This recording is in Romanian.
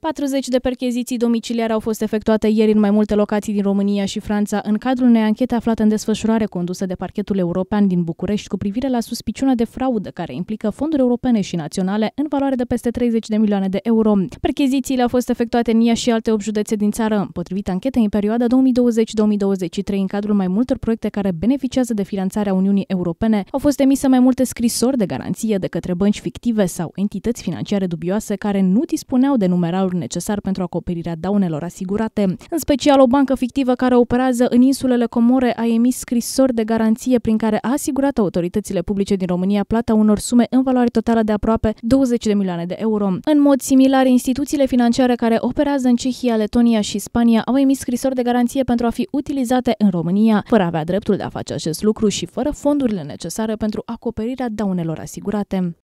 40 de percheziții domiciliare au fost efectuate ieri în mai multe locații din România și Franța în cadrul unei anchete aflate în desfășurare condusă de parchetul european din București cu privire la suspiciunea de fraudă care implică fonduri europene și naționale în valoare de peste 30 de milioane de euro. Perchezițiile au fost efectuate în ea și alte 8 județe din țară. Potrivit anchetei, în perioada 2020-2023, în cadrul mai multor proiecte care beneficiază de finanțarea Uniunii Europene, au fost emise mai multe scrisori de garanție de către bănci fictive sau entități financiare dubioase care nu dispuneau de numerarul capitalul necesar pentru acoperirea daunelor asigurate. În special, o bancă fictivă care operează în insulele Comore a emis scrisori de garanție prin care a asigurat autoritățile publice din România plata unor sume în valoare totală de aproape 20 de milioane de euro. În mod similar, instituțiile financiare care operează în Cehia, Letonia și Spania au emis scrisori de garanție pentru a fi utilizate în România, fără a avea dreptul de a face acest lucru și fără fondurile necesare pentru acoperirea daunelor asigurate.